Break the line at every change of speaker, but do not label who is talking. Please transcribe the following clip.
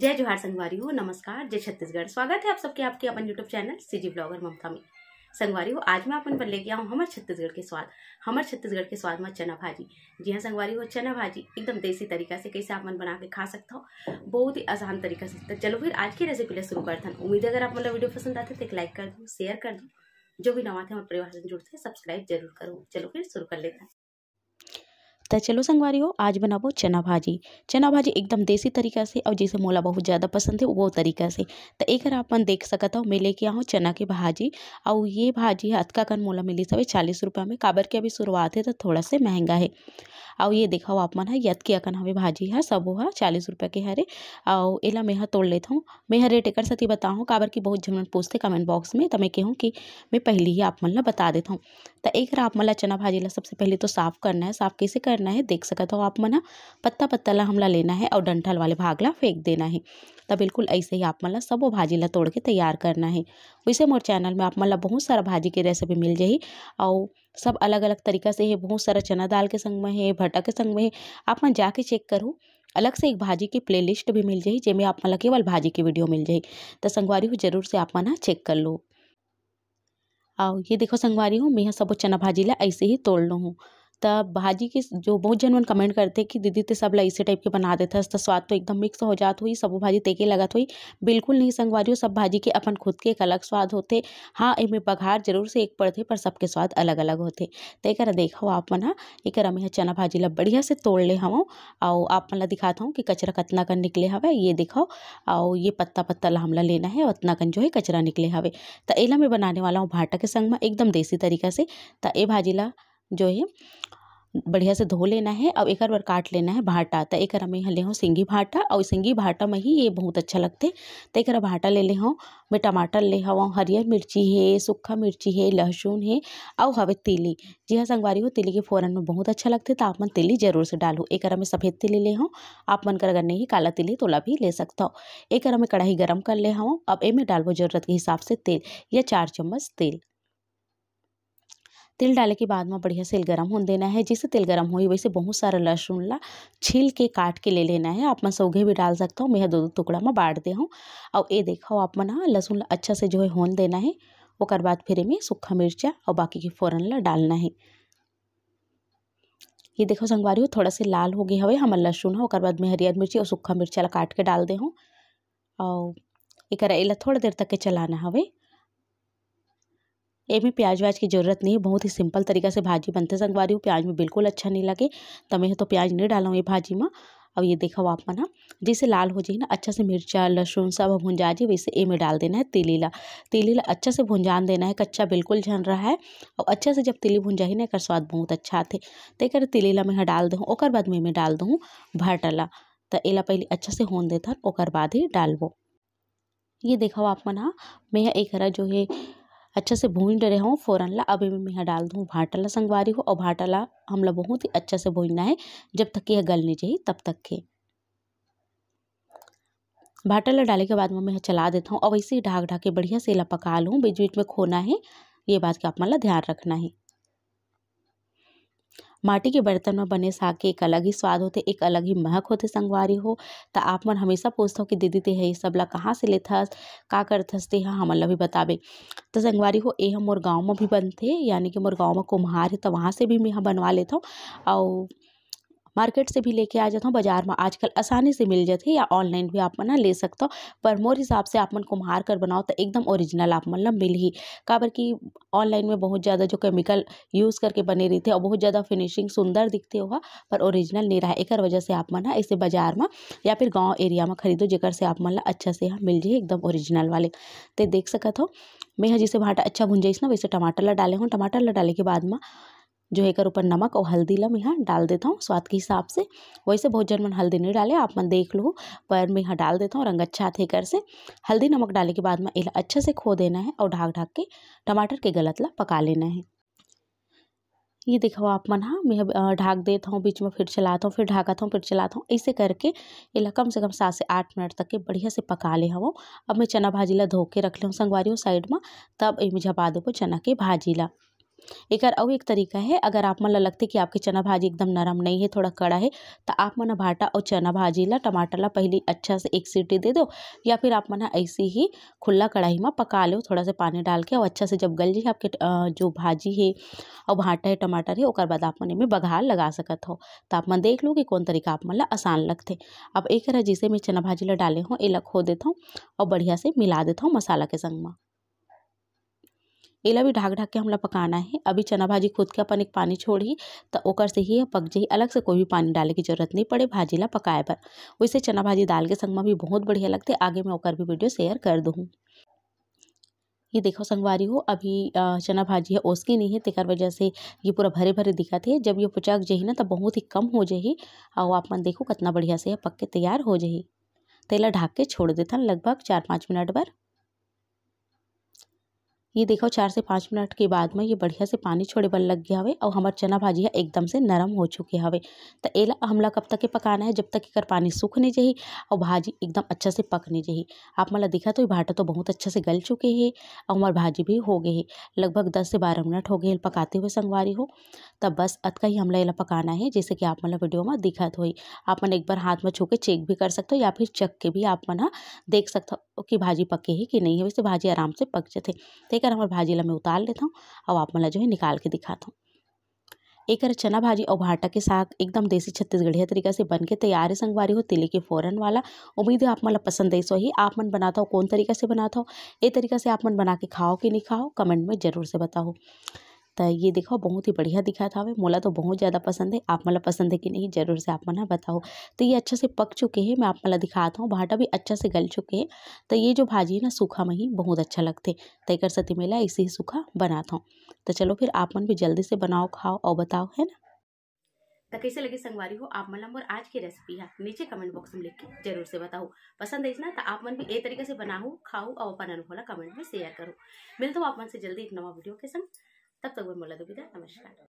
जय जोहार संगवारी हो नमस्कार जय छत्तीसगढ़ स्वागत है आप सबके आपके अपन YouTube channel CG blogger Mamta में संगवारी हो आज मैं अपन पर लेके आऊँ हमारे छत्तीसगढ़ के स्वाद हमारे छत्तीसगढ़ के स्वाद में चना भाजी जी हाँ संगवारी हो चना भाजी एकदम देसी तरीका से कैसे आप मन बना के खा सकता हो बहुत ही आसान तरीका से तो चलो फिर आज की रेसिपी ले शुरू करते हैं उम्मीद अगर आप मतलब वीडियो पसंद आते तो एक लाइक कर दो शेयर कर दो जो भी नवा थे हमारे परिवार से जुड़ते हैं सब्सक्राइब जरूर करो चलो फिर शुरू कर लेते हैं तो चलो संगवारी हो आज बनाबो चना भाजी चना भाजी एकदम देसी तरीका से और जैसे मोला बहुत ज़्यादा पसंद है वो तरीका से तो एक आप देख सकता हूँ मैं लेके आऊँ चना की भाजी और ये भाजी हथ का कन मोला मिली सब चालीस रुपये में काबर के अभी शुरुआत है तो थोड़ा सा महंगा है और ये देखाओ आप मन है यद की अकन हमें भाजी है सब वो है चालीस रुपये के हरे और एला मैं तोड़ लेता हूँ मैं हर रेट एक सती बताऊँ काबर की बहुत झमन पूछते कमेंट बॉक्स में तो मैं कहूँ कि मैं पहले ही आप मन ला बता देता हूँ तो एक आप मन चना भाजी ला सबसे पहले तो साफ़ करना है साफ़ कैसे करना करना है देख सकत हो आप मन पत्ता पत्ता ला हमला लेना है और डंठल वाले भाग ला फेंक देना है तो बिल्कुल ऐसे ही आप मतलब सबो भाजी ला तोड़ के तैयार करना है वैसे मोर चैनल में आप मतलब बहुत सारा भाजी की रेसिपी मिल जाही और सब अलग अलग तरीका से है बहुत सारा चना दाल के संग में है भट्टा के संग में है आप मन जाके चेक करूँ अलग से एक भाजी की प्लेलिस्ट भी मिल जाही जेमें आप मतलब केवल भाजी की वीडियो मिल जाही तो संगवारी हो जरूर से आप मन चेक कर लो आओ ये देखो संगवारी हो मैं सब चना भाजी ला ऐसे ही तोड़ लूँ हूँ तब भाजी के जो बहुत जन मन कमेंट करते कि दीदी ते सब ला इसी टाइप के बना देथस तो स्वाद तो एकदम मिक्स हो जात हुई सबो भाजी तेके लगत हुई बिल्कुल नहीं संगवारी सब भाजी के अपन खुद के एक अलग स्वाद होते हाँ एमे बघार जरूर से एक पड़ते पर सबके स्वाद अलग अलग होते तो एक देखो आप मन एक में चना भाजी ला बढ़िया से तोड़ ले हूँ और आप मन ला दिखाता हूँ कि कचरा कतना कन निकले हवे ये देखो और ये पत्ता पत्ता ला हमला लेना है उतना कन जो है कचरा निकले हवे तो एला मैं बनाने वाला हूँ भाटा के संग में एकदम देसी तरीका से तो ये भाजी ला जो है बढ़िया से धो लेना है और एक बार काट लेना है भाटा तो एक हमें ले हूँ सिंगी भाटा और सिंगी भाटा में ही ये बहुत अच्छा लगते तो एक भाटा ले ले हूँ मैं टमाटर ले हवा हरियर मिर्ची है सूखा मिर्ची है लहसुन है और हवे तिली जी हाँ संगवारी हो तिली के फोरन में बहुत अच्छा लगते तो आप मन तिली जरूर से डालू एक हमें सफ़ेद तिली ले हूँ आप मन कर अगर नहीं काला तिली तोला भी ले सकता हो एक हमें कढ़ाई गर्म कर ले हूँ अब एमें डालबो जरूरत के हिसाब से तेल या चार चम्मच तेल तिल डाले के बाद में बढ़िया से गरम होने देना है जैसे तेल गर्म हुई वैसे बहुत सारा लहसुन ला छील के काट के ले लेना है आप मैं सौगे भी डाल सकता हूँ मैं दो दो टुकड़ा में बांट दे हूँ और ये देखो आप मना लहसुन अच्छा से जो है होन देना है और बाद फिर में सूखा मिर्चा और बाकी के फ़ौरन ला डालना है ये देखो संगवारी हो थोड़ा से लाल हो गया हवे हमारा लहसुन हो और बाद में हरियर मिर्ची और सूखा मिर्चा ला काट के डाल दे हूँ और एक एला थोड़ा देर तक के चलाना हवे ये भी प्याज व्याज की ज़रूरत नहीं है बहुत ही सिंपल तरीका से भाजी बनते रही हूँ प्याज में बिल्कुल अच्छा नहीं लगे तो मैं तो प्याज नहीं डाला हूँ ये भाजी में अब ये देखा आप मना जैसे लाल हो जाए ना अच्छा से मिर्चा लहसुन सब भुंजा जाए वैसे ए में डाल देना है तिलीला तिलीला अच्छा से भुंजान देना है कच्चा बिल्कुल झन रहा है और अच्छा से जब तिली ही ना एक स्वाद बहुत अच्छा आते तेकर तो तिलीला मैं डाल दूँ और बाद में डाल दूँ भाटला तो एला पहले अच्छा से होन देता और बाद ही डालबो ये देखा आप मना मैं एकरा जो है अच्छे से भून रहे हूँ फ़ौरन ला अभी मैं यहाँ डाल दूँ भाटा ला संगवारी हो और भाटा ला हम लोग बहुत ही अच्छा से भूनना है जब तक कि यह गलनी चाहिए तब तक के भाटा ला डाले के बाद मैं यह चला देता हूँ और वैसे ही ढाक ढाक के बढ़िया से ला पका लूँ बीच बीच में खोना है ये बात का आप मतलब ध्यान रखना है माटी के बर्तन में बने साग के एक अलग ही स्वाद होते एक अलग ही महक होते संगवारी हो तो आप मन हमेशा हो कि दीदी ते ये सब ला कहाँ से लेथस का करथस ते हाँ हमन हाँ, मतलब भी बतावे तो संगवारी हो ये मोर गाँव में भी बनते यानी कि मोर गाँव में कुम्हार है तो वहाँ से भी मैं बनवा लेता हूँ और मार्केट से भी लेके आ जाता हूँ बाजार में आजकल आसानी से मिल जाते या ऑनलाइन भी आप मना ले सकते हो पर मोर हिसाब से आप मन कुम्हार कर बनाओ तो एकदम ओरिजिनल आप मन मतलब मिल ही काबर की ऑनलाइन में बहुत ज़्यादा जो केमिकल यूज़ करके बने रहते और बहुत ज़्यादा फिनिशिंग सुंदर दिखते हुआ पर ओरिजिनल नहीं रहा एक वजह से आप मना इसे बाजार में या फिर गाँव एरिया में खरीदो जेकर से आप मन मतलब अच्छा से यहाँ मिल जाए एकदम ओरिजिनल वाले तो देख सकते हो मैं जैसे भाटा अच्छा भुंजाइस ना वैसे टमाटर ला डाले हूँ टमाटर ला डाले के बाद में जो है कर ऊपर नमक और हल्दी लम यहाँ डाल देता हूँ स्वाद के हिसाब से वैसे बहुत जन मन हल्दी नहीं डाले आप मन देख लो पर मैं यहाँ डाल देता हूँ रंग अच्छा थे कर से हल्दी नमक डाले के बाद में इला अच्छे से खो देना है और ढाक ढाक के टमाटर के गलत ला पका लेना है ये देखो आप मन हाँ मैं ढाक देता हूँ बीच में फिर चलाता हूँ फिर ढाकाता हूँ फिर चलाता हूँ ऐसे करके इला कम से कम सात से आठ मिनट तक के बढ़िया से पका ले हूँ अब मैं चना भाजी ला धो के रख लूँ संगवारी साइड में तब इमें झपा देबो चना के भाजी ला एक और एक तरीका है अगर आप मन लगते कि आपके चना भाजी एकदम नरम नहीं है थोड़ा कड़ा है तो आप मन भाटा और चना भाजी ला टमाटर ला पहले अच्छा से एक सीटी दे दो या फिर आप मन ऐसे ही खुला कढ़ाई में पका लो थोड़ा सा पानी डाल के और अच्छा से जब गल जाए आपके जो भाजी है और भाटा है टमाटर है और बाद आप मन में बघार लगा सकत हो तो आप मन देख लो कि कौन तरीका आप मन ला आसान लगते अब एक जैसे मैं चना भाजी ला डाले हूँ ये खो देता हूँ और बढ़िया से मिला देता हूँ मसाला के संग में एला भी ढाक ढाक के हमला पकाना है अभी चना भाजी खुद के अपन एक पानी छोड़ी तो ओकर से ही पक जाए अलग से कोई भी पानी डाले की जरूरत नहीं पड़े भाजी ला पकाए पर वैसे चना भाजी दाल के संग में भी बहुत बढ़िया लगते आगे मैं ओकर भी वीडियो शेयर कर दूँ ये देखो संगवारी हो अभी चना भाजी है ओसकी नहीं है तेकर वजह से ये पूरा भरे भरे दिखा है जब ये पुचक जाए ना तो बहुत ही कम हो जाए और आप मन देखो कितना बढ़िया से पक के तैयार हो जाए तेला ढाक के छोड़ देता लगभग चार पाँच मिनट पर ये देखो चार से पाँच मिनट के बाद में ये बढ़िया से पानी छोड़े बल लग गया हवे और हमार चना भाजी है एकदम से नरम हो चुके हवे तो एला हमला कब तक के पकाना है जब तक एक पानी सूख नहीं जाए और भाजी एकदम अच्छा से पक नहीं आप मला दिखा तो ये भाटा तो बहुत अच्छा से गल चुके है और हमार भाजी भी हो गए है लगभग दस से बारह मिनट हो गए पकाते हुए संगवारी हो तब बस का ही हमला एला पकाना है जैसे कि आप मला वीडियो में दिखत तो हो आप मन एक बार हाथ में छू के चेक भी कर सकते हो या फिर चक के भी आप मना देख सकते हो कि भाजी पके है कि नहीं है वैसे भाजी आराम से पक जाते ठीक तो एकर हमारे भाजी ला मैं उतार लेता हूँ और आप मैं जो है निकाल के दिखाता हूँ एकर चना भाजी और भाटा के साथ एकदम देसी छत्तीसगढ़िया तरीका से बन के तैयार है संगवारी हो तिले के फोरन वाला उम्मीद है आप मतलब पसंद है सो ही आप मन बनाता हो कौन तरीका से बनाता हो ये तरीका से आप मन बना के खाओ कि नहीं खाओ कमेंट में ज़रूर से बताओ तो ये देखो बहुत ही बढ़िया दिखा था मोला तो बहुत ज़्यादा पसंद है आप मला पसंद है कि नहीं जरूर से आप मना बताओ तो ये अच्छे से पक चुके हैं मैं आप मला दिखाता हूँ भाटा भी अच्छा से गल चुके हैं तो ये जो भाजी है ना सूखा में ही बहुत अच्छा लगते तो कर सती मेला इसी ही सूखा बनाता हूँ तो चलो फिर आप मन भी जल्दी से बनाओ खाओ और बताओ है ना तो कैसे लगे संगवारी हो आप मलम और आज की रेसिपी है नीचे कमेंट बॉक्स में लिख के जरूर से बताओ पसंद है ना तो आप मन भी ए तरीके से बनाओ खाओ और अपन अनुभव कमेंट में शेयर करो मिलता हूँ आप मन से जल्दी एक नवा वीडियो के संग ¿La tengo más de un